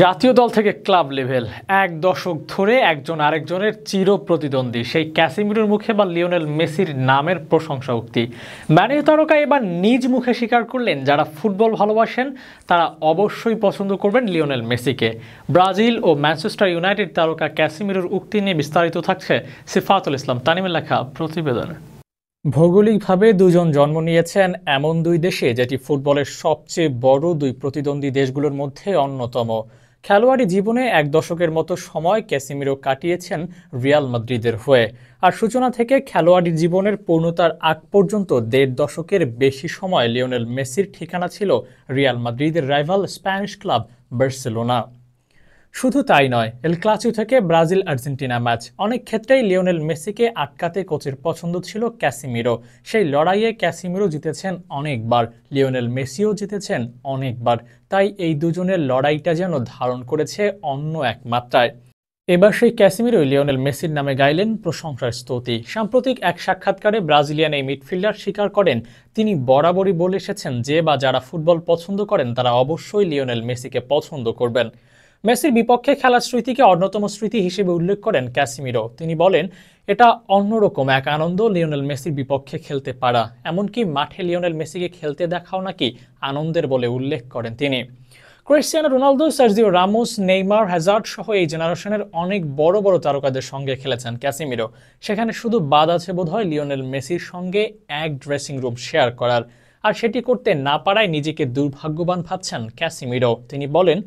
জাতীয় দল থেকে ক্লাব লেভেল এক দশক ধরে একজন আরেকজনের চির প্রতিদ্বন্দ্বী সেই ক্যাসিমিরোর মুখে বা লিওনেল মেসির নামের প্রশংসা উক্তি ম্যানেজ তারকা এবার নিজ মুখে স্বীকার করলেন যারা ফুটবল ভালোবাসেন তারা অবশ্যই পছন্দ করবেন লিওনেল মেসিকে ব্রাজিল ও ম্যানচেস্টার ইউনাইটেড তারকা ক্যাসিমিরোর উক্তি নিয়ে বিস্তারিত থাকছে সিফাতুল ইসলাম তানিমের লেখা প্রতিবেদনে ভৌগোলিকভাবে দুজন জন্ম নিয়েছেন এমন দুই দেশে যেটি ফুটবলের সবচেয়ে বড় দুই প্রতিদ্বন্দ্বী দেশগুলোর মধ্যে অন্যতম খেলোয়াড়ি জীবনে এক দশকের মতো সময় ক্যাসিমিরো কাটিয়েছেন রিয়াল মাদ্রিদের হয়ে আর সূচনা থেকে খেলোয়াড়ি জীবনের পূর্ণতার আগ পর্যন্ত দেড় দশকের বেশি সময় লিওনেল মেসির ঠিকানা ছিল রিয়াল মাদ্রিদের রাইভাল স্প্যানিশ ক্লাব বার্সেলোনা শুধু তাই নয় এল ক্লাসিও থেকে ব্রাজিল আর্জেন্টিনা ম্যাচ অনেক ক্ষেত্রেই লিওনেল মেসিকে আটকাতে কোচের পছন্দ ছিল ক্যাসিমিরো সেই লড়াইয়ে ক্যাসিমিরো জিতেছেন অনেকবার লিওনেল মেসিও জিতেছেন অনেকবার তাই এই দুজনের লড়াইটা যেন ধারণ করেছে অন্য এক মাত্রায় এবার সেই ক্যাসিমিরো লিওনেল মেসির নামে গাইলেন প্রশংসার স্তুতি সাম্প্রতিক এক সাক্ষাৎকারে ব্রাজিলিয়ান এই মিডফিল্ডার স্বীকার করেন তিনি বরাবরই বলে এসেছেন যে বা যারা ফুটবল পছন্দ করেন তারা অবশ্যই লিওনেল মেসিকে পছন্দ করবেন মেসির বিপক্ষে খেলার স্মৃতিকে অন্যতম স্মৃতি হিসেবে উল্লেখ করেন ক্যাসিমিরো তিনি বলেন এটা অন্যরকম এক আনন্দ লিওনেল মেসির বিপক্ষে খেলতে পারা এমনকি মাঠে লিওনেল মেসিকে খেলতে দেখাও নাকি আনন্দের বলে উল্লেখ করেন তিনি Cristiano Ronaldo Sergio Ramos Neymar Hazard সহ এই জেনারেশনের অনেক বড় বড় তারকাদের সঙ্গে খেলেছেন ক্যাসিমিরো সেখানে শুধু বাদ আছে বোধহয় লিওনেল মেসির সঙ্গে এক ড্রেসিং রুম শেয়ার করার আর সেটি করতে না পারায় নিজেকে দুর্ভাগ্যবান ভাবছেন ক্যাসিমিরো তিনি বলেন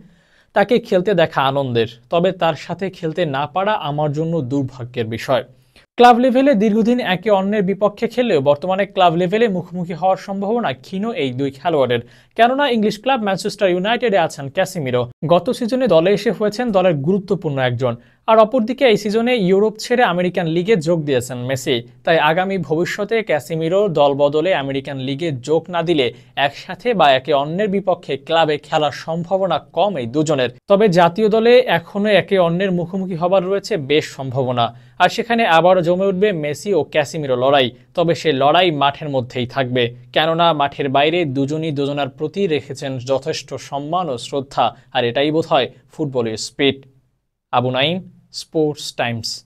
তাকে খেলতে দেখা আনন্দের তবে তার সাথে খেলতে না পারা আমার জন্য দুর্ভাগ্যের বিষয় ক্লাব লেভেলে দীর্ঘদিন একে অন্যের বিপক্ষে খেললেও বর্তমানে ক্লাব লেভেলে মুখোমুখি হওয়ার সম্ভাবনা ক্ষীণ এই দুই খেলোয়াড়ের কেননা ইংলিশ ক্লাব ম্যানচেস্টার ইউনাইটেডে আছেন ক্যাসিমিরো গত সিজনে দলে এসে হয়েছেন দলের গুরুত্বপূর্ণ একজন আর অপরদিকে এই সিজনে ইউরোপ ছেড়ে আমেরিকান লিগে যোগ দিয়েছেন মেসি তাই আগামী ভবিষ্যতে ক্যাসিমিরো দল বদলে আমেরিকান লিগে যোগ না দিলে একসাথে বা একে অন্যের বিপক্ষে ক্লাবে খেলার সম্ভাবনা কম এই দুজনের তবে জাতীয় দলে এখনও একে অন্যের মুখোমুখি হবার রয়েছে বেশ সম্ভাবনা আর সেখানে আবারও জমে উঠবে মেসি ও ক্যাসিমিরো লড়াই তবে সে লড়াই মাঠের মধ্যেই থাকবে কেননা মাঠের বাইরে দুজনই দুজনার প্রতি রেখেছেন যথেষ্ট সম্মান ও শ্রদ্ধা আর এটাই বোধ হয় ফুটবলের speed Abu Naim sports times